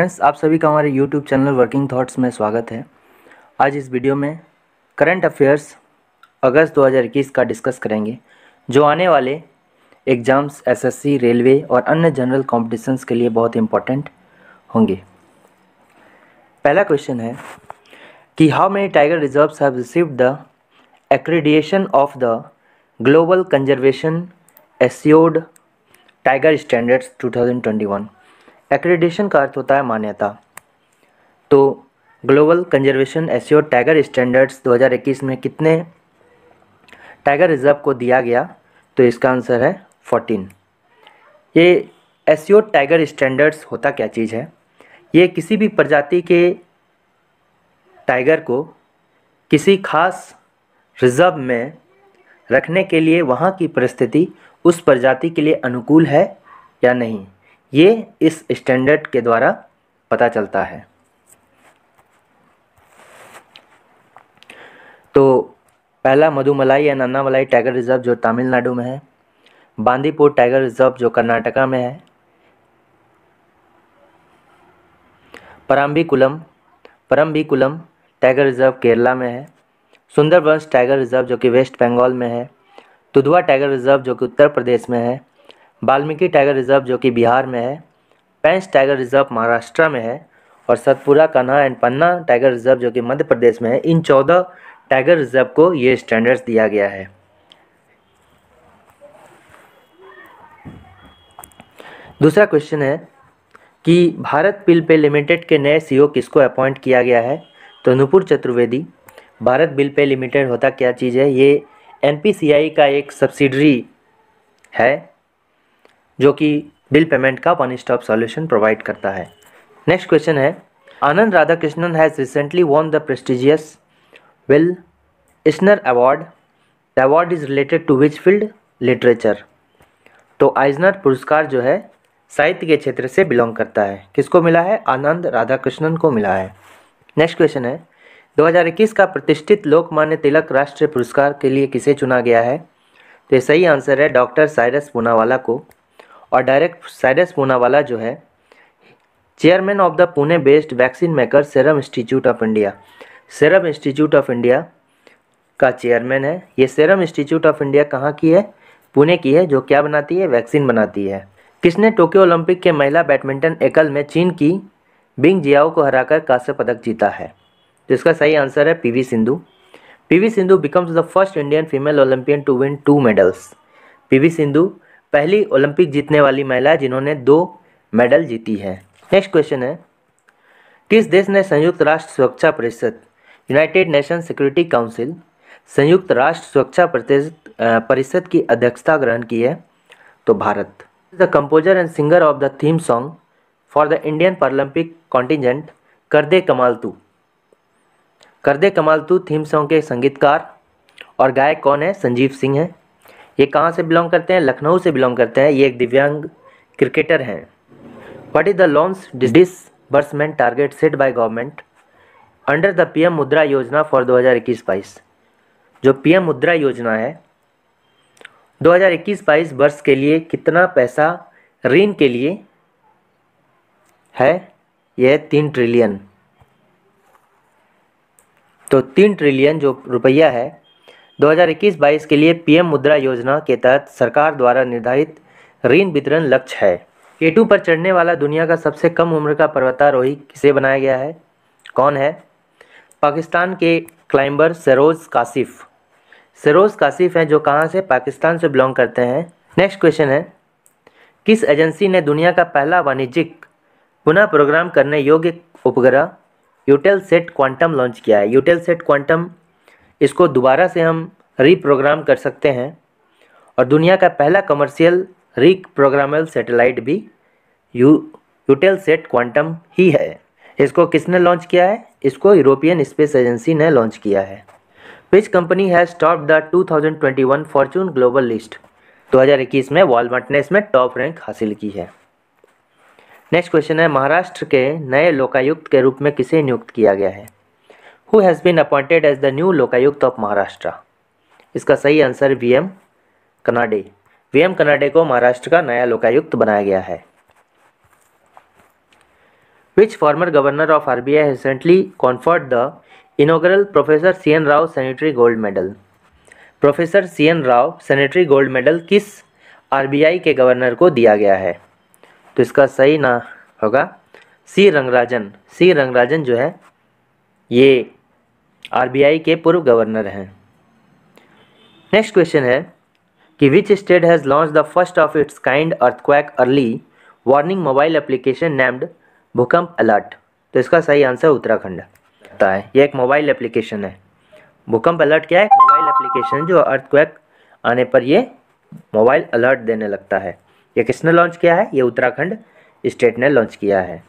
friends आप सभी का हमारे यूट्यूब चैनल वर्किंग थॉट्स में स्वागत है आज इस वीडियो में करंट अफेयर्स अगस्त 2021 का डिस्कस करेंगे जो आने वाले एग्ज़ाम्स एसएससी, रेलवे और अन्य जनरल कॉम्पिटिशन्स के लिए बहुत इम्पोर्टेंट होंगे पहला क्वेश्चन है कि how many tiger reserves have received the accreditation of the global conservation assured tiger standards to accreditation का अर्थ होता है मान्यता तो ग्लोबल कंजर्वेशन एसियो टाइगर स्टैंडर्ड्स 2021 में कितने टाइगर रिजर्व को दिया गया तो इसका आंसर है 14 ये एसियो टाइगर स्टैंडर्ड्स होता क्या चीज़ है ये किसी भी प्रजाति के टाइगर को किसी खास रिजर्व में रखने के लिए वहाँ की परिस्थिति उस प्रजाति के लिए अनुकूल है या नहीं ये इस स्टैंडर्ड के द्वारा पता चलता है तो पहला मधुमलाई या नन्नामलाई टाइगर रिजर्व जो तमिलनाडु में है बांदीपुर टाइगर रिजर्व जो कर्नाटका में है परम्बिकुलम परम्बिकुलम टाइगर रिजर्व केरला में है सुंदरवंश टाइगर रिजर्व जो कि वेस्ट बंगाल में है तुदवा टाइगर रिजर्व जो कि उत्तर प्रदेश में है वाल्मीकि टाइगर रिजर्व जो कि बिहार में है पेंच टाइगर रिजर्व महाराष्ट्र में है और Satpura Kanha and Panna tiger reserve जो कि मध्य प्रदेश में है इन चौदह टाइगर रिजर्व को ये स्टैंडर्ड्स दिया गया है दूसरा क्वेश्चन है कि भारत बिल पे लिमिटेड के नए सीईओ e किसको अपॉइंट किया गया है तो Nupur Chaturvedi Bharat bill pay limited होता क्या चीज़ है ये एनपीसीआई का एक सब्सिडरी है जो कि बिल पेमेंट का वन स्टॉप सॉल्यूशन प्रोवाइड करता है नेक्स्ट क्वेश्चन है Anand Radhakrishnan has recently won the prestigious Will Eisner award the award is related to which field literature तो आइजनर पुरस्कार जो है साहित्य के क्षेत्र से बिलोंग करता है किसको मिला है आनंद राधाकृष्णन को मिला है नेक्स्ट क्वेश्चन है 2021 का प्रतिष्ठित लोकमान्य तिलक राष्ट्रीय पुरस्कार के लिए किसे चुना गया है तो ये सही आंसर है डॉक्टर साइरस पूनावाला को और डायरेक्ट साइडस पूनावाला जो है chairman of the Pune based vaccine maker serum institute of India serum institute of India का चेयरमैन है ये सेरम इंस्टीट्यूट ऑफ इंडिया कहाँ की है पुणे की है जो क्या बनाती है वैक्सीन बनाती है किसने टोक्यो ओलंपिक के महिला बैडमिंटन एकल में चीन की बिंग जियाओ को हराकर कांस्य पदक जीता है तो इसका सही आंसर है P V Sindhu P V Sindhu becomes the first Indian female Olympian to win two medals P V Sindhu पहली ओलंपिक जीतने वाली महिला जिन्होंने दो मेडल जीती है नेक्स्ट क्वेश्चन है किस देश ने संयुक्त राष्ट्र सुरक्षा परिषद यूनाइटेड नेशन सिक्योरिटी काउंसिल संयुक्त राष्ट्र सुरक्षा परिषद की अध्यक्षता ग्रहण की है तो Bharat the composer and singer of the theme song for the Indian Paralympic contingent कर दे कमाल तू कर दे कमाल तू थीम सॉन्ग के संगीतकार और गायक कौन है संजीव सिंह है ये कहाँ से बिलोंग करते हैं लखनऊ से बिलोंग करते हैं ये एक दिव्यांग क्रिकेटर हैं what is the loans disbursement target set by government under the PM Mudra Yojana for 2021 हज़ार जो पीएम मुद्रा योजना है 2021 हज़ार वर्ष के लिए कितना पैसा ऋण के लिए है यह तीन ट्रिलियन तो तीन ट्रिलियन जो रुपया है 2021-22 के लिए पीएम मुद्रा योजना के तहत सरकार द्वारा निर्धारित ऋण वितरण लक्ष्य है के पर चढ़ने वाला दुनिया का सबसे कम उम्र का पर्वतारोही किसे बनाया गया है कौन है पाकिस्तान के क्लाइंबर सरोज कासिफ सरोज कासिफ हैं जो कहाँ से पाकिस्तान से बिलोंग करते हैं नेक्स्ट क्वेश्चन है किस एजेंसी ने दुनिया का पहला वाणिज्यिक पुनः प्रोग्राम करने योग्य उपग्रह यूटेल सेट क्वांटम लॉन्च किया है यूटेल सेट क्वांटम इसको दोबारा से हम रीप्रोग्राम कर सकते हैं और दुनिया का पहला कमर्शियल रीप्रोग्रामेबल सैटेलाइट भी यू यूटेल सेट क्वांटम ही है इसको किसने लॉन्च किया है इसको यूरोपियन स्पेस एजेंसी ने लॉन्च किया है पिच कंपनी है stop the 2021 Fortune global list 2021 में वॉलमार्ट ने इसमें टॉप रैंक हासिल की है नेक्स्ट क्वेश्चन है महाराष्ट्र के नए लोकायुक्त के रूप में किसे नियुक्त किया गया है who has been appointed as the new Lokayukta of Maharashtra इसका सही answer V M Kanade V M Kanade को महाराष्ट्र का नया लोकायुक्त बनाया गया है which former governor of R B I recently conferred the inaugural professor C N Rao centenary gold medal professor C N Rao centenary gold medal किस R B I के governor को दिया गया है तो इसका सही ना होगा सी रंगराजन सी रंगराजन जो है ये आरबीआई के पूर्व गवर्नर हैं नेक्स्ट क्वेश्चन है कि which state has launch the first of its kind earthquake early warning mobile application named Bhukamp alert तो इसका सही आंसर उत्तराखंड होता है यह एक मोबाइल एप्लीकेशन है भूकंप अलर्ट क्या है मोबाइल एप्लीकेशन जो अर्थक्वैक आने पर यह मोबाइल अलर्ट देने लगता है यह किसने लॉन्च किया है ये उत्तराखंड स्टेट ने लॉन्च किया है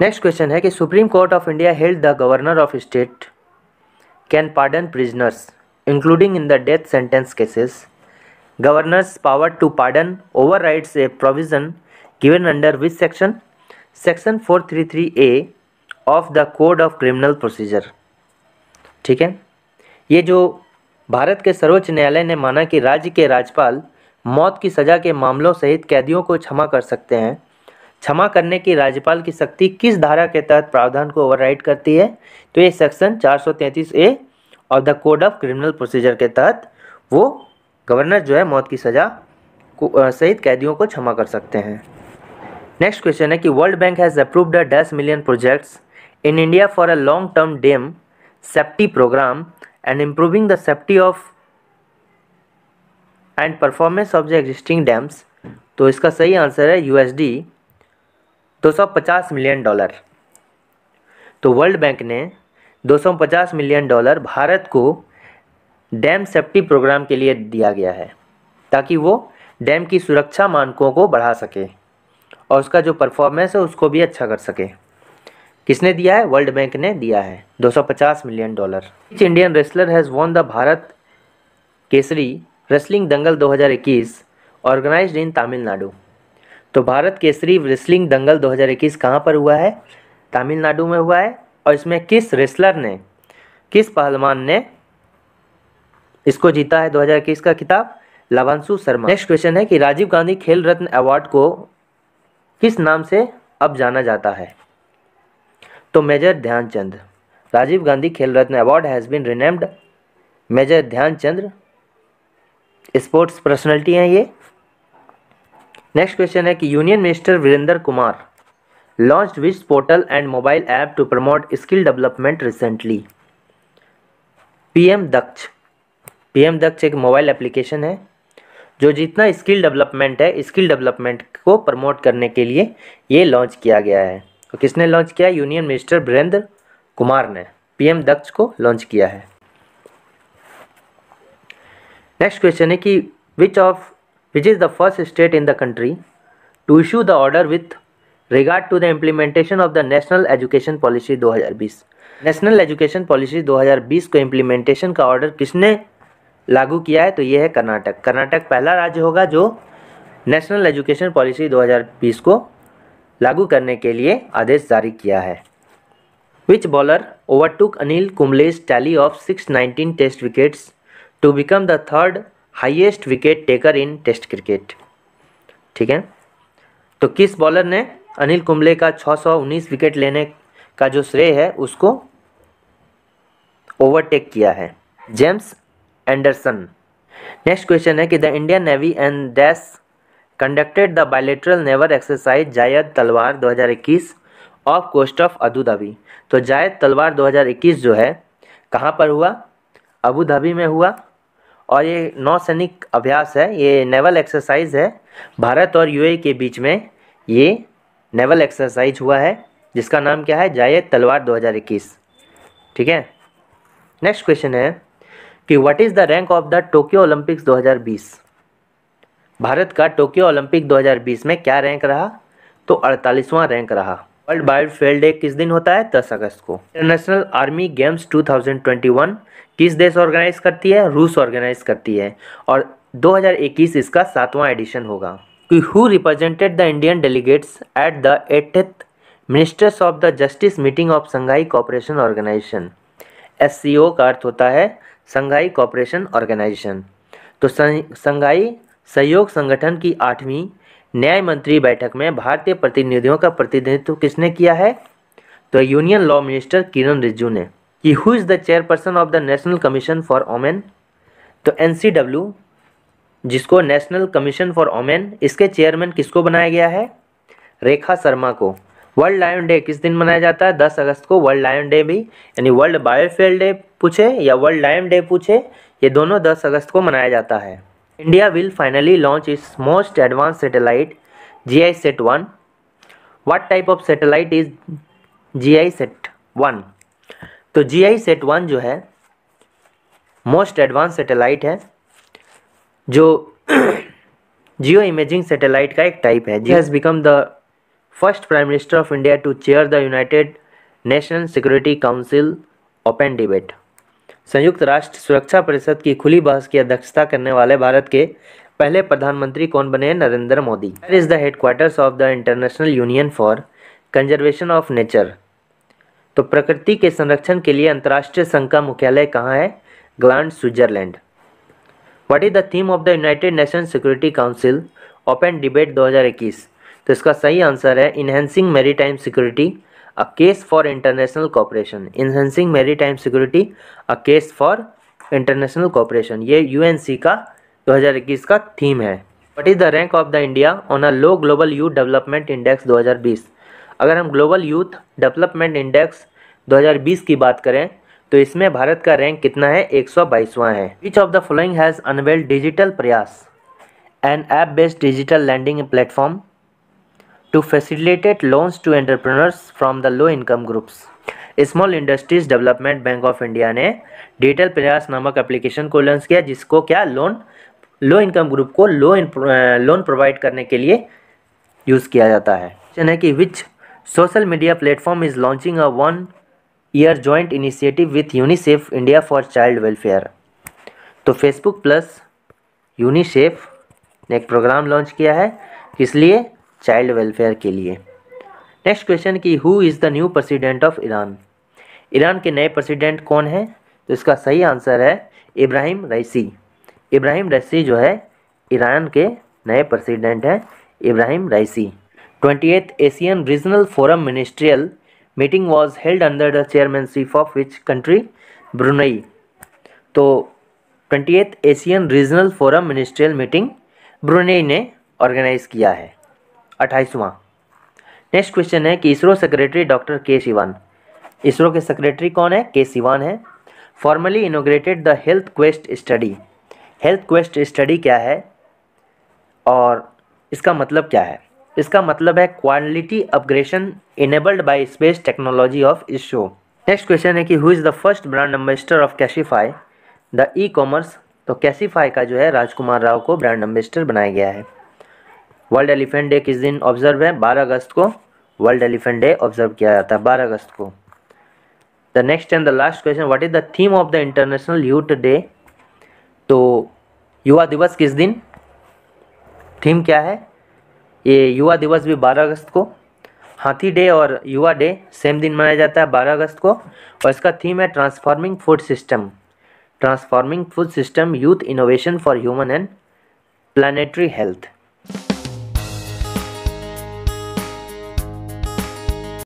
नेक्स्ट क्वेश्चन है कि supreme court of India held the governor of state can pardon prisoners including in the death sentence cases governors power to pardon overrides a provision given under which section section four three three A of the code of criminal procedure ठीक है ये जो भारत के सर्वोच्च न्यायालय ने माना कि राज्य के राज्यपाल मौत की सज़ा के मामलों सहित कैदियों को क्षमा कर सकते हैं क्षमा करने की राज्यपाल की शक्ति किस धारा के तहत प्रावधान को ओवरराइड करती है तो ये सेक्शन 433 ए और the code of criminal procedure के तहत वो गवर्नर जो है मौत की सज़ा को सहित कैदियों को क्षमा कर सकते हैं नेक्स्ट क्वेश्चन है कि world bank has approve a डेस million projects in India for a long term dam safety programme and improving the safety of and performance of the existing dams तो इसका सही आंसर है यूएसडी दो सौ पचास मिलियन डॉलर तो world bank ने 250 मिलियन डॉलर भारत को डैम सेफ्टी प्रोग्राम के लिए दिया गया है ताकि वो डैम की सुरक्षा मानकों को बढ़ा सके और उसका जो परफॉर्मेंस है उसको भी अच्छा कर सके किसने दिया है वर्ल्ड बैंक ने दिया है 250 million dollar which Indian wrestler has won the Bharat Kesari wrestling Dangal 2021 organised in Tamil Nadu तो भारत केसरी रेसलिंग दंगल 2021 कहाँ पर हुआ है तमिलनाडु में हुआ है और इसमें किस रेसलर ने किस पहलवान ने इसको जीता है 2021 का खिताब लवानशु शर्मा नेक्स्ट क्वेश्चन है कि राजीव गांधी खेल रत्न अवार्ड को किस नाम से अब जाना जाता है तो major Dhyanchand Rajiv Gandhi Khel Ratna award has been renamed major Dhyan Chand sports personality हैं ये नेक्स्ट क्वेश्चन है कि union minister Virendra Kumar which portal and mobile mobile to promote skill development recently P PM Daksh PM Daksh एक मोबाइल एप्लीकेशन है जो जितना स्किल डेवलपमेंट है स्किल डेवलपमेंट को प्रमोट करने के लिए ये लॉन्च किया गया है और किसने लॉन्च किया है यूनियन मिनिस्टर वीरेंद्र कुमार ने पीएम दक्ष को लॉन्च किया है नेक्स्ट क्वेश्चन है कि which of which is the first state in the country to issue the order with regard to the implementation of the national education policy 2020 national education policy 2020 को implementation का order किसने लागू किया है तो ये है कर्नाटक कर्नाटक पहला राज्य होगा जो नेशनल एजुकेशन पॉलिसी 2020 को लागू करने के लिए आदेश जारी किया है which bowler overtook Anil Kumble's tally of 619 test wickets to become the third highest wicket taker in test cricket ठीक है तो किस बॉलर ने अनिल कुंबले का 619 विकेट लेने का जो श्रेय है उसको ओवरटेक किया है जेम्स एंडरसन नेक्स्ट क्वेश्चन है कि the Indian navy and dash conducted the bilateral naval exercise Zayed Talwar 2021 off coast of Abu Dhabi तो जायद तलवार 2021 जो है कहाँ पर हुआ अबू धाबी में हुआ और ये नौ सैनिक अभ्यास है ये नेवल एक्सरसाइज है भारत और यूएई के बीच में ये नेवल एक्सरसाइज हुआ है जिसका नाम क्या है जायद तलवार 2021 ठीक है नेक्स्ट क्वेश्चन है कि what is the rank of the Tokyo Olympics 2020 Bharat का टोक्यो ओलंपिक 2020 में क्या रैंक रहा तो अड़तालीसवां रैंक रहा वर्ल्ड बायो फील्ड डे किस दिन होता है दस अगस्त को इंटरनेशनल आर्मी गेम्स 2021 किस देश ऑर्गेनाइज करती है रूस ऑर्गेनाइज करती है और 2021 इसका सातवां एडिशन होगा who represented the Indian delegates at the eighth ministers of the justice meeting of Shanghai cooperation organisation S का अर्थ होता है संघाई कॉपरेशन ऑर्गेनाइजेशन तो संघाई सहयोग संगठन की आठवीं न्याय मंत्री बैठक में भारतीय प्रतिनिधियों का प्रतिनिधित्व किसने किया है तो union law minister Kiran Rijiju ने कि who is the chairperson of the national commission for women तो एन जिसको नेशनल कमीशन फॉर ओमेन इसके चेयरमैन किसको बनाया गया है रेखा शर्मा को वर्ल्ड लायन डे किस दिन मनाया जाता है 10 अगस्त को वर्ल्ड लायन डे भी यानी वर्ल्ड बायोफेल डे पूछे या वर्ल्ड लायन डे पूछे ये दोनों 10 अगस्त को मनाया जाता है India will finally launch India most advance satellite G I sat one what type of satellite is G I sat one तो जी आई सेट वन जो है मोस्ट एडवांस सेटेलाइट है जो जियो इमेजिंग सेटेलाइट का एक टाइप है जी has become the first prime minister of India to chair the united national security council open debate संयुक्त राष्ट्र सुरक्षा परिषद की खुली बहस की अध्यक्षता करने वाले भारत के पहले प्रधानमंत्री कौन बने Narendra Modi where is the headquarters of the international union for conservation of nature तो प्रकृति के संरक्षण के लिए अंतर्राष्ट्रीय संघ का मुख्यालय कहाँ है Gland Switzerland what is the theme of the united nation security council open debate 2021 तो इसका सही आंसर है enhancing time security case for international cooperation enhancing maritime security a case for international cooperation ये U का 2021 का theme है what is the rank of the India on a low global youth development index 2020 अगर हम global youth development index 2020 की बात करें तो इसमें भारत का रैंक कितना है एक सौ है which of the following has unveiled digital Prayaas an app based digital lending platform to facilitate loans to entrepreneurs from the low income groups small industries development bank of India ने डिजिटल प्रयास नामक application को launch किया जिसको क्या loan low income group को लो loan provide करने के लिए यूज़ किया जाता है क्वेश्चन है कि which social media platform is launching a one year joint initiative with UNICEF India for child welfare तो फेसबुक प्लस यूनिसेफ ने एक प्रोग्राम लॉन्च किया है इसलिए चाइल्ड वेलफेयर के लिए नेक्स्ट क्वेश्चन की who is the new president of Iran Iran के नए प्रेसिडेंट कौन है तो इसका सही आंसर है इब्राहिम रईसी इब्राहिम रईसी जो है ईरान के नए प्रेसिडेंट हैं Ibrahim Raisi twenty eighth Asian regional forum ministerial meeting was held under the chairmanship of which country Brunei तो twenty eighth Asian regional forum ministerial meeting Brunei ने ऑर्गेनाइज़ किया है अट्ठाईसवां नेक्स्ट क्वेश्चन है कि ISRO secretary doctor के सिवान इसरो के secretary कौन है के सिवान है formally inaugurated the health quest study health quest study क्या है और इसका मतलब क्या है इसका मतलब है quality upgradation enabled by space technology of ISRO next question है कि who is the first brand ambassador of Cashify the e commerce तो कैशिफाई का जो है राजकुमार राव को ब्रांड एम्बेस्टर बनाया गया है वर्ल्ड एलिफेंट डे किस दिन ऑब्जर्व है 12 अगस्त को वर्ल्ड एलिफेंट डे ऑब्जर्व किया जाता है 12 अगस्त को the next and the last question what is the theme of the international youth day तो युवा दिवस किस दिन थीम क्या है ये युवा दिवस भी 12 अगस्त को हाथी डे और युवा डे सेम दिन मनाया जाता है 12 अगस्त को और इसका थीम है transforming food system transforming food system youth innovation for human and planetary health